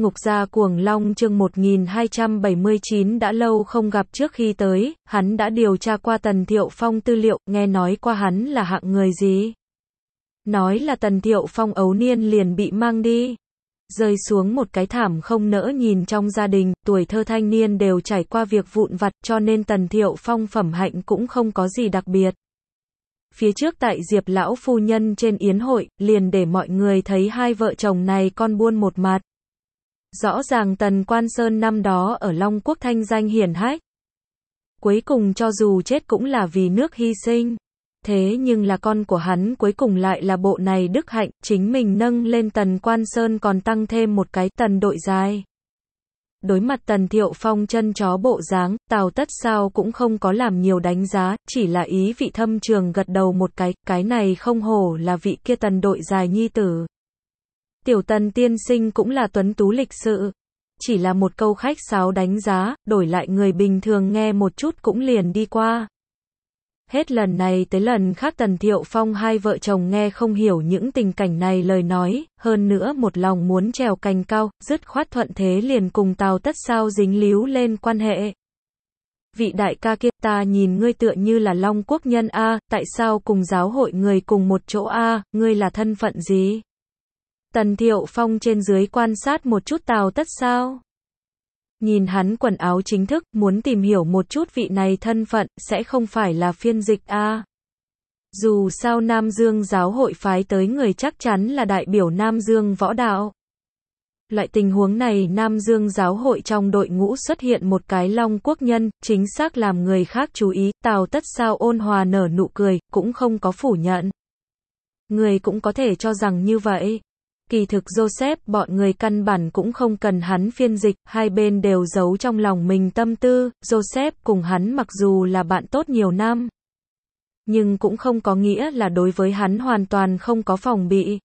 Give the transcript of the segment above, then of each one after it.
Ngục gia cuồng long chương 1279 đã lâu không gặp trước khi tới, hắn đã điều tra qua Tần Thiệu Phong tư liệu, nghe nói qua hắn là hạng người gì. Nói là Tần Thiệu Phong ấu niên liền bị mang đi. Rơi xuống một cái thảm không nỡ nhìn trong gia đình, tuổi thơ thanh niên đều trải qua việc vụn vặt cho nên Tần Thiệu Phong phẩm hạnh cũng không có gì đặc biệt. Phía trước tại Diệp Lão Phu Nhân trên Yến hội, liền để mọi người thấy hai vợ chồng này con buôn một mặt. Rõ ràng Tần Quan Sơn năm đó ở Long Quốc thanh danh hiển hách. Cuối cùng cho dù chết cũng là vì nước hy sinh. Thế nhưng là con của hắn cuối cùng lại là bộ này đức hạnh, chính mình nâng lên Tần Quan Sơn còn tăng thêm một cái tần đội dài. Đối mặt Tần Thiệu Phong chân chó bộ dáng, Tào Tất sao cũng không có làm nhiều đánh giá, chỉ là ý vị thâm trường gật đầu một cái, cái này không hổ là vị kia Tần đội dài nhi tử. Tiểu tần tiên sinh cũng là tuấn tú lịch sự. Chỉ là một câu khách sáo đánh giá, đổi lại người bình thường nghe một chút cũng liền đi qua. Hết lần này tới lần khác Tần Thiệu Phong hai vợ chồng nghe không hiểu những tình cảnh này lời nói, hơn nữa một lòng muốn trèo cành cao, dứt khoát thuận thế liền cùng tàu Tất Sao dính líu lên quan hệ. Vị đại ca kia ta nhìn ngươi tựa như là Long Quốc Nhân A, tại sao cùng giáo hội người cùng một chỗ A, ngươi là thân phận gì? Tần Thiệu Phong trên dưới quan sát một chút Tào Tất sao? Nhìn hắn quần áo chính thức, muốn tìm hiểu một chút vị này thân phận, sẽ không phải là phiên dịch a Dù sao Nam Dương giáo hội phái tới người chắc chắn là đại biểu Nam Dương võ đạo. Loại tình huống này Nam Dương giáo hội trong đội ngũ xuất hiện một cái long quốc nhân, chính xác làm người khác chú ý, tào tất sao ôn hòa nở nụ cười, cũng không có phủ nhận. Người cũng có thể cho rằng như vậy. Kỳ thực Joseph bọn người căn bản cũng không cần hắn phiên dịch, hai bên đều giấu trong lòng mình tâm tư, Joseph cùng hắn mặc dù là bạn tốt nhiều năm, nhưng cũng không có nghĩa là đối với hắn hoàn toàn không có phòng bị.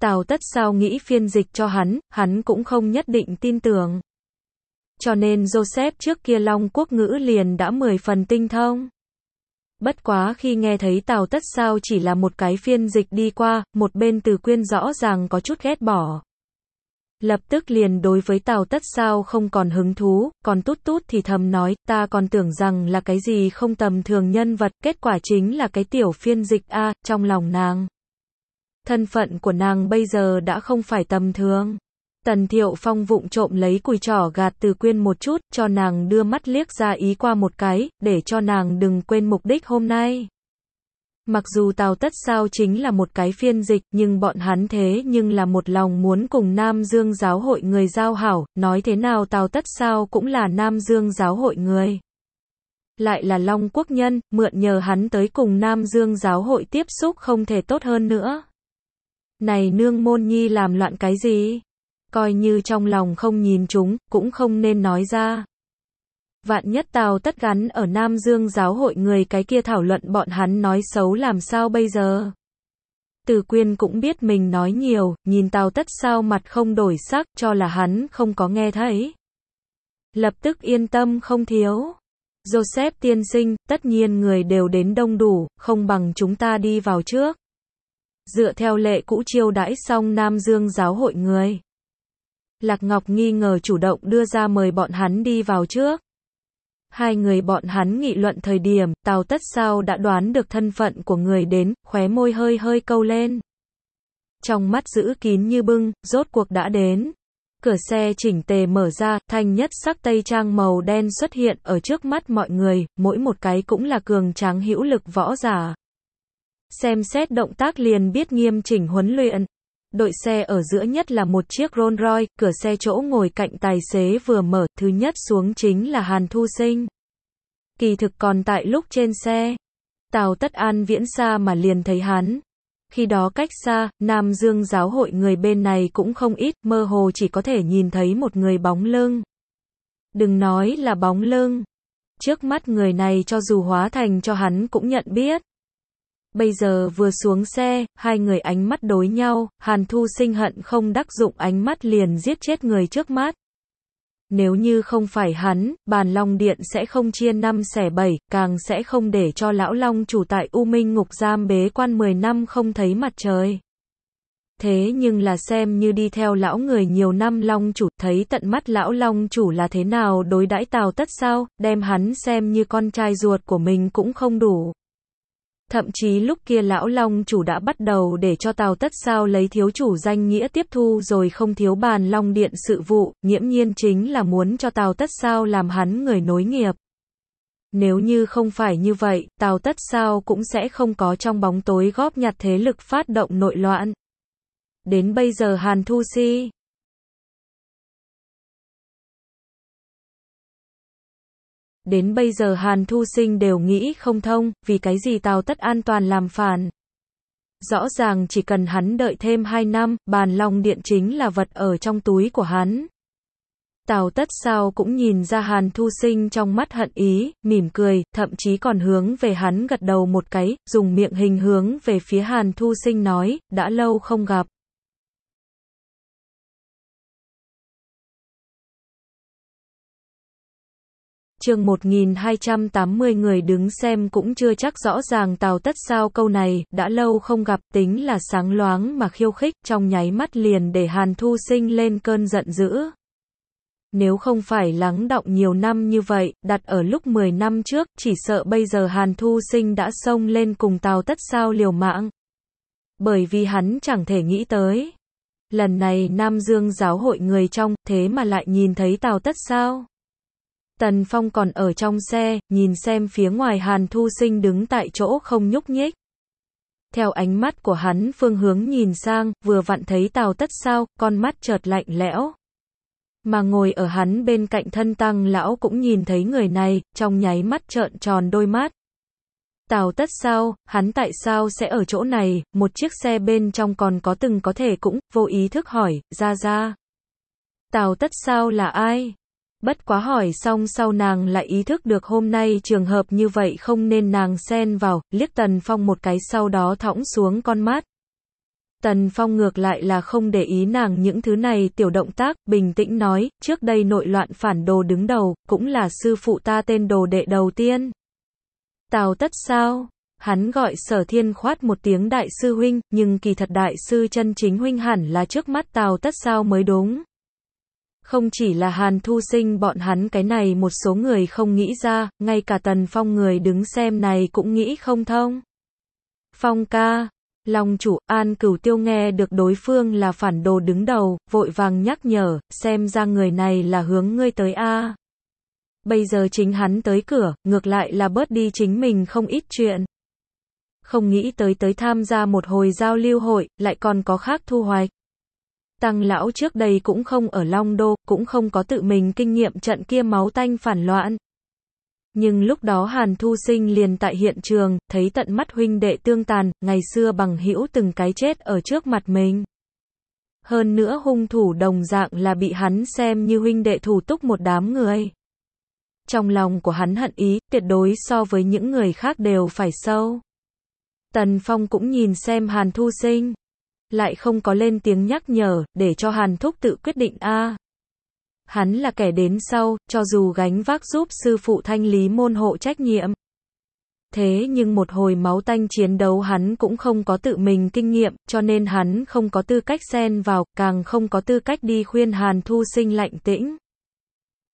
Tào tất sao nghĩ phiên dịch cho hắn, hắn cũng không nhất định tin tưởng. Cho nên Joseph trước kia Long quốc ngữ liền đã mười phần tinh thông. Bất quá khi nghe thấy Tào Tất sao chỉ là một cái phiên dịch đi qua, một bên từ quyên rõ ràng có chút ghét bỏ. Lập tức liền đối với Tào Tất sao không còn hứng thú, còn tút tút thì thầm nói, ta còn tưởng rằng là cái gì không tầm thường nhân vật, kết quả chính là cái tiểu phiên dịch A, trong lòng nàng. Thân phận của nàng bây giờ đã không phải tầm thường. Tần Thiệu Phong vụng trộm lấy cùi trỏ gạt từ Quyên một chút, cho nàng đưa mắt liếc ra ý qua một cái, để cho nàng đừng quên mục đích hôm nay. Mặc dù Tào Tất Sao chính là một cái phiên dịch, nhưng bọn hắn thế nhưng là một lòng muốn cùng Nam Dương giáo hội người giao hảo, nói thế nào Tào Tất Sao cũng là Nam Dương giáo hội người. Lại là Long Quốc Nhân, mượn nhờ hắn tới cùng Nam Dương giáo hội tiếp xúc không thể tốt hơn nữa. Này nương môn nhi làm loạn cái gì? coi như trong lòng không nhìn chúng, cũng không nên nói ra. Vạn nhất tào tất gắn ở Nam Dương giáo hội người cái kia thảo luận bọn hắn nói xấu làm sao bây giờ. Từ quyên cũng biết mình nói nhiều, nhìn tào tất sao mặt không đổi sắc cho là hắn không có nghe thấy. Lập tức yên tâm không thiếu. Joseph tiên sinh, tất nhiên người đều đến đông đủ, không bằng chúng ta đi vào trước. Dựa theo lệ cũ chiêu đãi xong Nam Dương giáo hội người. Lạc Ngọc nghi ngờ chủ động đưa ra mời bọn hắn đi vào trước. Hai người bọn hắn nghị luận thời điểm, Tào Tất Sao đã đoán được thân phận của người đến, khóe môi hơi hơi câu lên. Trong mắt giữ kín như bưng, rốt cuộc đã đến. Cửa xe chỉnh tề mở ra, thanh nhất sắc tây trang màu đen xuất hiện ở trước mắt mọi người, mỗi một cái cũng là cường tráng hữu lực võ giả. Xem xét động tác liền biết nghiêm chỉnh huấn luyện, đội xe ở giữa nhất là một chiếc Rolls Royce, cửa xe chỗ ngồi cạnh tài xế vừa mở, thứ nhất xuống chính là Hàn Thu Sinh. Kỳ thực còn tại lúc trên xe, Tào Tất An viễn xa mà liền thấy hắn. Khi đó cách xa, Nam Dương giáo hội người bên này cũng không ít, mơ hồ chỉ có thể nhìn thấy một người bóng lưng. Đừng nói là bóng lưng. Trước mắt người này cho dù hóa thành cho hắn cũng nhận biết. Bây giờ vừa xuống xe, hai người ánh mắt đối nhau, Hàn Thu sinh hận không đắc dụng ánh mắt liền giết chết người trước mắt. Nếu như không phải hắn, bàn long điện sẽ không chia năm xẻ bảy, càng sẽ không để cho lão long chủ tại U Minh ngục giam bế quan 10 năm không thấy mặt trời. Thế nhưng là xem như đi theo lão người nhiều năm long chủ, thấy tận mắt lão long chủ là thế nào đối đãi tào tất sao, đem hắn xem như con trai ruột của mình cũng không đủ. Thậm chí lúc kia lão Long chủ đã bắt đầu để cho Tào Tất Sao lấy thiếu chủ danh nghĩa tiếp thu rồi không thiếu bàn Long Điện sự vụ, nghiễm nhiên chính là muốn cho Tào Tất Sao làm hắn người nối nghiệp. Nếu như không phải như vậy, Tào Tất Sao cũng sẽ không có trong bóng tối góp nhặt thế lực phát động nội loạn. Đến bây giờ Hàn Thu Si đến bây giờ Hàn Thu Sinh đều nghĩ không thông, vì cái gì Tào Tất an toàn làm phản. Rõ ràng chỉ cần hắn đợi thêm 2 năm, bàn long điện chính là vật ở trong túi của hắn. Tào Tất sao cũng nhìn ra Hàn Thu Sinh trong mắt hận ý, mỉm cười, thậm chí còn hướng về hắn gật đầu một cái, dùng miệng hình hướng về phía Hàn Thu Sinh nói, đã lâu không gặp. chương 1280 người đứng xem cũng chưa chắc rõ ràng Tào Tất sao câu này, đã lâu không gặp tính là sáng loáng mà khiêu khích, trong nháy mắt liền để Hàn Thu Sinh lên cơn giận dữ. Nếu không phải lắng động nhiều năm như vậy, đặt ở lúc 10 năm trước, chỉ sợ bây giờ Hàn Thu Sinh đã xông lên cùng Tào Tất sao liều mạng. Bởi vì hắn chẳng thể nghĩ tới. Lần này Nam Dương giáo hội người trong, thế mà lại nhìn thấy Tào Tất sao? Tần Phong còn ở trong xe, nhìn xem phía ngoài Hàn Thu Sinh đứng tại chỗ không nhúc nhích. Theo ánh mắt của hắn phương hướng nhìn sang, vừa vặn thấy Tào Tất Sao, con mắt chợt lạnh lẽo. Mà ngồi ở hắn bên cạnh thân tăng lão cũng nhìn thấy người này, trong nháy mắt trợn tròn đôi mắt. Tào tất sao, hắn tại sao sẽ ở chỗ này, một chiếc xe bên trong còn có từng có thể cũng, vô ý thức hỏi, ra ra. Tào tất sao là ai? Bất quá hỏi xong sau nàng lại ý thức được hôm nay trường hợp như vậy không nên nàng xen vào, liếc Tần Phong một cái sau đó thõng xuống con mắt Tần Phong ngược lại là không để ý nàng những thứ này tiểu động tác, bình tĩnh nói, trước đây nội loạn phản đồ đứng đầu, cũng là sư phụ ta tên đồ đệ đầu tiên. Tào tất sao? Hắn gọi sở thiên khoát một tiếng đại sư huynh, nhưng kỳ thật đại sư chân chính huynh hẳn là trước mắt tào tất sao mới đúng. Không chỉ là Hàn Thu Sinh bọn hắn cái này một số người không nghĩ ra, ngay cả Tần Phong người đứng xem này cũng nghĩ không thông. Phong ca, lòng chủ An Cửu Tiêu nghe được đối phương là phản đồ đứng đầu, vội vàng nhắc nhở, xem ra người này là hướng ngươi tới A. Bây giờ chính hắn tới cửa, ngược lại là bớt đi chính mình không ít chuyện. Không nghĩ tới tới tham gia một hồi giao lưu hội, lại còn có khác thu hoạch. Tăng lão trước đây cũng không ở Long Đô, cũng không có tự mình kinh nghiệm trận kia máu tanh phản loạn. Nhưng lúc đó Hàn Thu Sinh liền tại hiện trường, thấy tận mắt huynh đệ tương tàn, ngày xưa bằng hữu từng cái chết ở trước mặt mình. Hơn nữa hung thủ đồng dạng là bị hắn xem như huynh đệ thủ túc một đám người. Trong lòng của hắn hận ý, tuyệt đối so với những người khác đều phải sâu. Tần Phong cũng nhìn xem Hàn Thu Sinh lại không có lên tiếng nhắc nhở, để cho Hàn Thúc tự quyết định a. Hắn là kẻ đến sau, cho dù gánh vác giúp sư phụ thanh lý môn hộ trách nhiệm. Thế nhưng một hồi máu tanh chiến đấu hắn cũng không có tự mình kinh nghiệm, cho nên hắn không có tư cách xen vào, càng không có tư cách đi khuyên Hàn Thu Sinh lạnh tĩnh.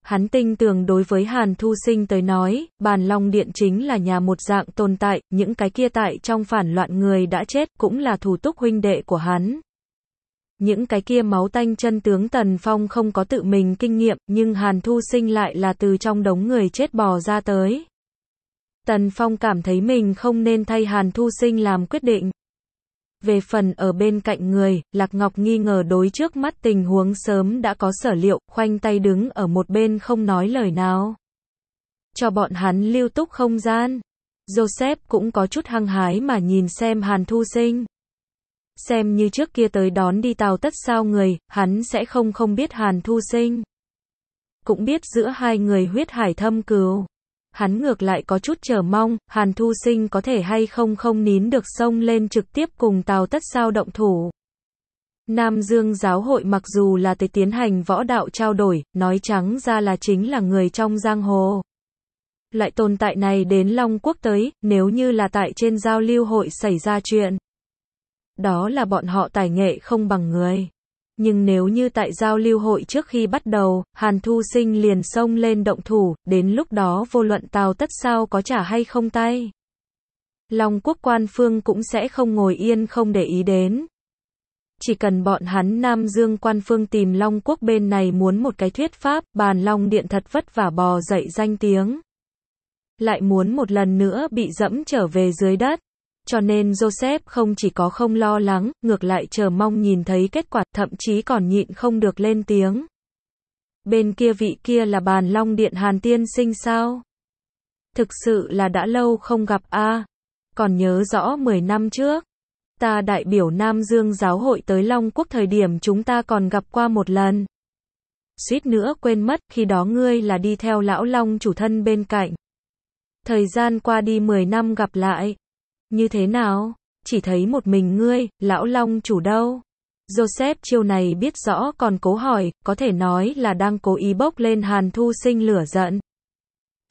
Hắn tinh tường đối với Hàn Thu Sinh tới nói, bàn long điện chính là nhà một dạng tồn tại, những cái kia tại trong phản loạn người đã chết cũng là thủ túc huynh đệ của hắn. Những cái kia máu tanh chân tướng Tần Phong không có tự mình kinh nghiệm, nhưng Hàn Thu Sinh lại là từ trong đống người chết bò ra tới. Tần Phong cảm thấy mình không nên thay Hàn Thu Sinh làm quyết định. Về phần ở bên cạnh người, Lạc Ngọc nghi ngờ đối trước mắt tình huống sớm đã có sở liệu, khoanh tay đứng ở một bên không nói lời nào. Cho bọn hắn lưu túc không gian. Joseph cũng có chút hăng hái mà nhìn xem Hàn Thu Sinh. Xem như trước kia tới đón đi tàu tất sao người, hắn sẽ không không biết Hàn Thu Sinh. Cũng biết giữa hai người huyết hải thâm cứu hắn ngược lại có chút chờ mong, Hàn Thu Sinh có thể hay không không nín được sông lên trực tiếp cùng Tào Tất Sao động thủ. Nam Dương giáo hội mặc dù là tới tiến hành võ đạo trao đổi, nói trắng ra là chính là người trong giang hồ. Lại tồn tại này đến Long Quốc tới, nếu như là tại trên giao lưu hội xảy ra chuyện. Đó là bọn họ tài nghệ không bằng người. Nhưng nếu như tại giao lưu hội trước khi bắt đầu, Hàn Thu Sinh liền xông lên động thủ, đến lúc đó vô luận Tào Tất Sao có trả hay không tay. Long quốc quan phương cũng sẽ không ngồi yên không để ý đến. Chỉ cần bọn hắn Nam Dương quan phương tìm Long quốc bên này muốn một cái thuyết pháp, bàn Long điện thật vất vả bò dậy danh tiếng. Lại muốn một lần nữa bị dẫm trở về dưới đất. Cho nên Joseph không chỉ có không lo lắng, ngược lại chờ mong nhìn thấy kết quả, thậm chí còn nhịn không được lên tiếng. Bên kia vị kia là bàn long điện Hàn Tiên sinh sao? Thực sự là đã lâu không gặp a. Còn nhớ rõ 10 năm trước, ta đại biểu Nam Dương giáo hội tới Long Quốc thời điểm chúng ta còn gặp qua một lần. Suýt nữa quên mất, khi đó ngươi là đi theo lão Long chủ thân bên cạnh. Thời gian qua đi 10 năm gặp lại, như thế nào? Chỉ thấy một mình ngươi, lão long chủ đâu? Joseph chiêu này biết rõ còn cố hỏi, có thể nói là đang cố ý bốc lên Hàn Thu Sinh lửa giận.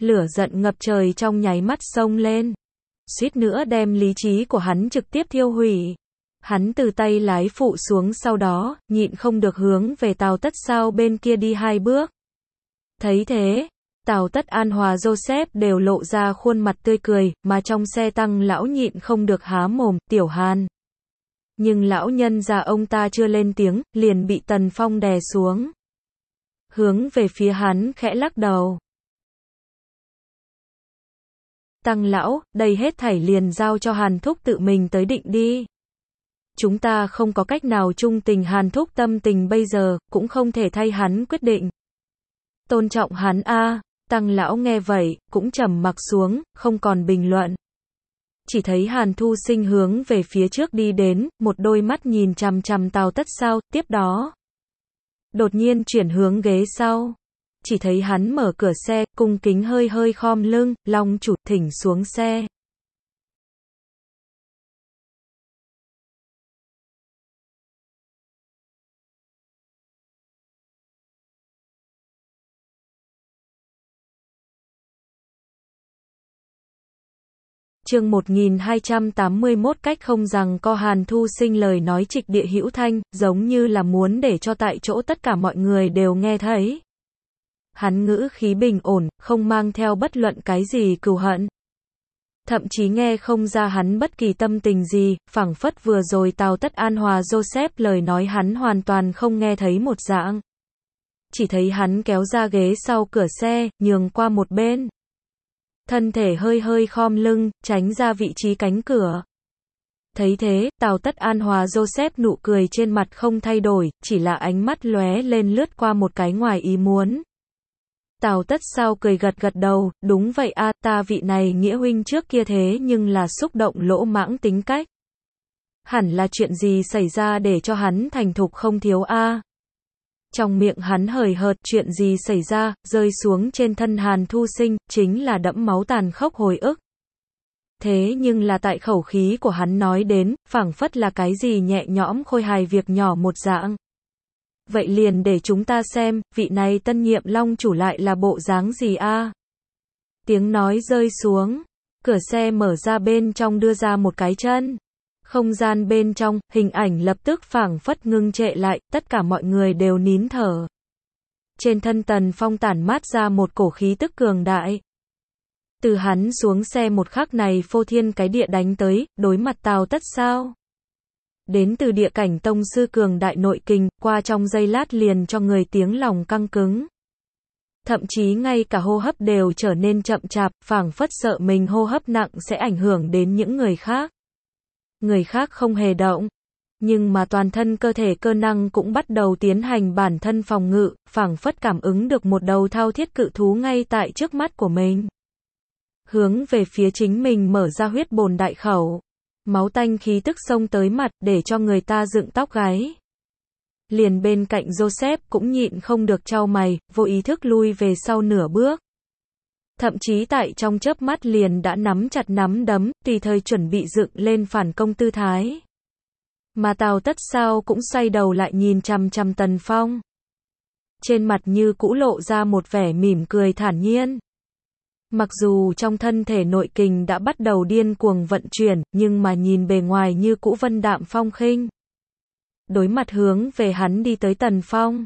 Lửa giận ngập trời trong nháy mắt sông lên. Suýt nữa đem lý trí của hắn trực tiếp thiêu hủy. Hắn từ tay lái phụ xuống sau đó, nhịn không được hướng về tàu tất sao bên kia đi hai bước. Thấy thế, Tào Tất An Hòa Joseph đều lộ ra khuôn mặt tươi cười, mà trong xe tăng lão nhịn không được há mồm, tiểu hàn. Nhưng lão nhân già ông ta chưa lên tiếng, liền bị Tần Phong đè xuống. Hướng về phía hắn khẽ lắc đầu. Tăng lão, đây hết thảy liền giao cho Hàn Thúc tự mình tới định đi. Chúng ta không có cách nào chung tình Hàn Thúc tâm tình bây giờ, cũng không thể thay hắn quyết định. Tôn trọng hắn a. Tăng lão nghe vậy, cũng trầm mặc xuống, không còn bình luận. Chỉ thấy Hàn Thu Sinh hướng về phía trước đi đến, một đôi mắt nhìn chằm chằm Tào Tất Sao, tiếp đó. Đột nhiên chuyển hướng ghế sau. Chỉ thấy hắn mở cửa xe, cung kính hơi hơi khom lưng, long chủ thỉnh xuống xe. chương 1281 cách không rằng co hàn thu sinh lời nói trịch địa hữu thanh, giống như là muốn để cho tại chỗ tất cả mọi người đều nghe thấy. Hắn ngữ khí bình ổn, không mang theo bất luận cái gì cừu hận. Thậm chí nghe không ra hắn bất kỳ tâm tình gì, phẳng phất vừa rồi tào tất an hòa Joseph lời nói hắn hoàn toàn không nghe thấy một dạng. Chỉ thấy hắn kéo ra ghế sau cửa xe, nhường qua một bên thân thể hơi hơi khom lưng, tránh ra vị trí cánh cửa. Thấy thế, Tào Tất An Hòa Joseph nụ cười trên mặt không thay đổi, chỉ là ánh mắt lóe lên lướt qua một cái ngoài ý muốn. Tào Tất sao cười gật gật đầu, đúng vậy a ta vị này nghĩa huynh trước kia thế nhưng là xúc động lỗ mãng tính cách. Hẳn là chuyện gì xảy ra để cho hắn thành thục không thiếu a trong miệng hắn hời hợt chuyện gì xảy ra, rơi xuống trên thân Hàn Thu Sinh, chính là đẫm máu tàn khốc hồi ức. Thế nhưng là tại khẩu khí của hắn nói đến, phảng phất là cái gì nhẹ nhõm khôi hài việc nhỏ một dạng. Vậy liền để chúng ta xem, vị này tân nhiệm long chủ lại là bộ dáng gì a? Tiếng nói rơi xuống, cửa xe mở ra bên trong đưa ra một cái chân. Không gian bên trong, hình ảnh lập tức phảng phất ngưng trệ lại, tất cả mọi người đều nín thở. Trên thân Tần Phong tản mát ra một cổ khí tức cường đại. Từ hắn xuống xe một khắc này phô thiên cái địa đánh tới, đối mặt tào tất sao? Đến từ địa cảnh tông sư cường đại nội kinh, qua trong giây lát liền cho người tiếng lòng căng cứng. Thậm chí ngay cả hô hấp đều trở nên chậm chạp, phảng phất sợ mình hô hấp nặng sẽ ảnh hưởng đến những người khác người khác không hề động. Nhưng mà toàn thân cơ thể cơ năng cũng bắt đầu tiến hành bản thân phòng ngự, phảng phất cảm ứng được một đầu thao thiết cự thú ngay tại trước mắt của mình. Hướng về phía chính mình mở ra huyết bồn đại khẩu. Máu tanh khí tức xông tới mặt để cho người ta dựng tóc gáy. Liền bên cạnh Joseph cũng nhịn không được trao mày, vô ý thức lui về sau nửa bước thậm chí tại trong chớp mắt liền đã nắm chặt nắm đấm, tùy thời chuẩn bị dựng lên phản công tư thái. Mà Tào Tất sao cũng xoay đầu lại nhìn chằm chằm Tần Phong. Trên mặt như cũ lộ ra một vẻ mỉm cười thản nhiên. Mặc dù trong thân thể nội kình đã bắt đầu điên cuồng vận chuyển, nhưng mà nhìn bề ngoài như cũ vân đạm phong khinh. Đối mặt hướng về hắn đi tới Tần Phong.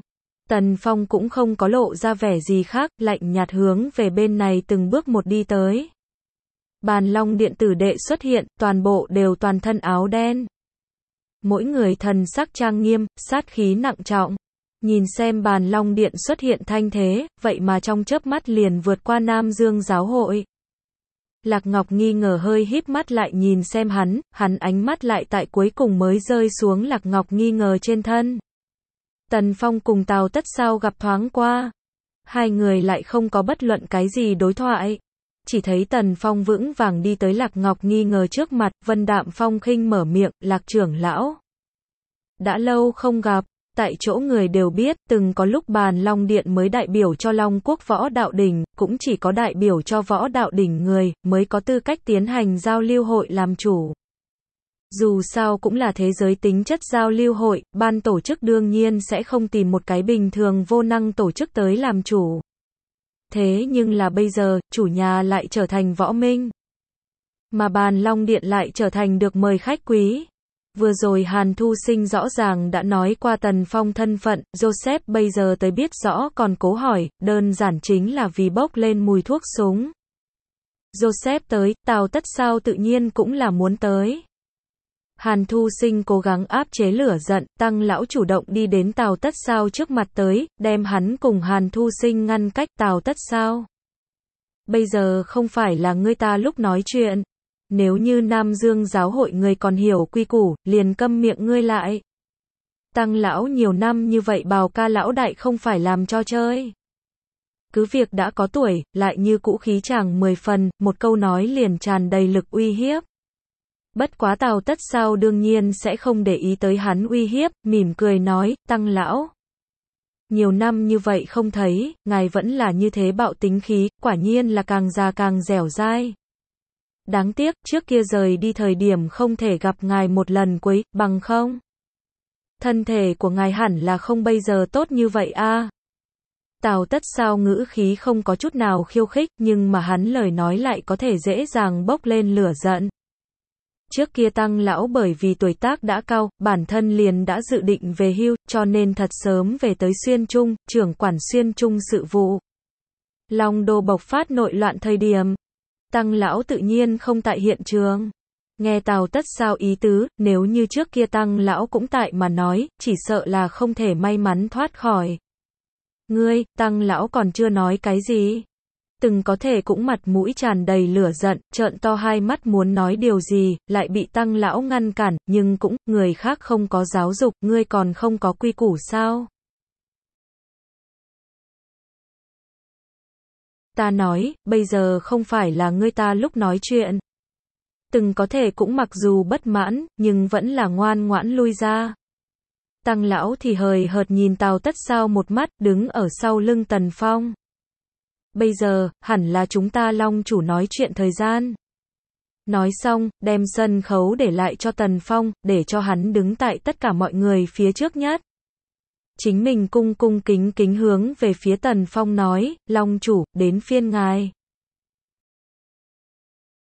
Tần Phong cũng không có lộ ra vẻ gì khác, lạnh nhạt hướng về bên này từng bước một đi tới. Bàn long điện tử đệ xuất hiện, toàn bộ đều toàn thân áo đen. Mỗi người thần sắc trang nghiêm, sát khí nặng trọng. Nhìn xem bàn long điện xuất hiện thanh thế, vậy mà trong chớp mắt liền vượt qua Nam Dương giáo hội. Lạc Ngọc nghi ngờ hơi híp mắt lại nhìn xem hắn, hắn ánh mắt lại tại cuối cùng mới rơi xuống Lạc Ngọc nghi ngờ trên thân. Tần Phong cùng Tào Tất Sao gặp thoáng qua. Hai người lại không có bất luận cái gì đối thoại. Chỉ thấy Tần Phong vững vàng đi tới Lạc Ngọc nghi ngờ trước mặt, Vân Đạm Phong khinh mở miệng, Lạc trưởng lão. Đã lâu không gặp, tại chỗ người đều biết, từng có lúc bàn Long Điện mới đại biểu cho Long Quốc Võ Đạo Đình, cũng chỉ có đại biểu cho Võ Đạo Đình người, mới có tư cách tiến hành giao lưu hội làm chủ. Dù sao cũng là thế giới tính chất giao lưu hội, ban tổ chức đương nhiên sẽ không tìm một cái bình thường vô năng tổ chức tới làm chủ. Thế nhưng là bây giờ, chủ nhà lại trở thành võ minh. Mà bàn long điện lại trở thành được mời khách quý. Vừa rồi Hàn Thu Sinh rõ ràng đã nói qua Tần Phong thân phận, Joseph bây giờ tới biết rõ còn cố hỏi, đơn giản chính là vì bốc lên mùi thuốc súng. Joseph tới, Tào Tất sao tự nhiên cũng là muốn tới. Hàn Thu Sinh cố gắng áp chế lửa giận, tăng lão chủ động đi đến Tào Tất Sao trước mặt tới, đem hắn cùng Hàn Thu Sinh ngăn cách Tào Tất Sao. Bây giờ không phải là ngươi ta lúc nói chuyện. Nếu như Nam Dương giáo hội ngươi còn hiểu quy củ, liền câm miệng ngươi lại. Tăng lão nhiều năm như vậy bào ca lão đại không phải làm cho chơi. Cứ việc đã có tuổi, lại như cũ khí chàng mười phần, một câu nói liền tràn đầy lực uy hiếp. Bất quá Tào Tất Sao đương nhiên sẽ không để ý tới hắn uy hiếp, mỉm cười nói, tăng lão. Nhiều năm như vậy không thấy, ngài vẫn là như thế bạo tính khí, quả nhiên là càng già càng dẻo dai. Đáng tiếc, trước kia rời đi thời điểm không thể gặp ngài một lần quấy bằng không. Thân thể của ngài hẳn là không bây giờ tốt như vậy a. Tào tất sao ngữ khí không có chút nào khiêu khích nhưng mà hắn lời nói lại có thể dễ dàng bốc lên lửa giận. Trước kia tăng lão bởi vì tuổi tác đã cao, bản thân liền đã dự định về hưu, cho nên thật sớm về tới xuyên trung, trưởng quản xuyên trung sự vụ. Long đô bộc phát nội loạn thời điểm. Tăng lão tự nhiên không tại hiện trường. Nghe Tào Tất sao ý tứ, nếu như trước kia tăng lão cũng tại mà nói, chỉ sợ là không thể may mắn thoát khỏi. Ngươi, tăng lão còn chưa nói cái gì từng có thể cũng mặt mũi tràn đầy lửa giận, trợn to hai mắt muốn nói điều gì, lại bị tăng lão ngăn cản, nhưng cũng, người khác không có giáo dục, ngươi còn không có quy củ sao? Ta nói, bây giờ không phải là ngươi ta lúc nói chuyện. Từng có thể cũng mặc dù bất mãn, nhưng vẫn là ngoan ngoãn lui ra. Tăng lão thì hời hợt nhìn Tào Tất Sao một mắt, đứng ở sau lưng Tần Phong. Bây giờ, hẳn là chúng ta long chủ nói chuyện thời gian. Nói xong, đem sân khấu để lại cho Tần Phong, để cho hắn đứng tại tất cả mọi người phía trước nhất. Chính mình cung cung kính kính hướng về phía Tần Phong nói, Long chủ, đến phiên ngài.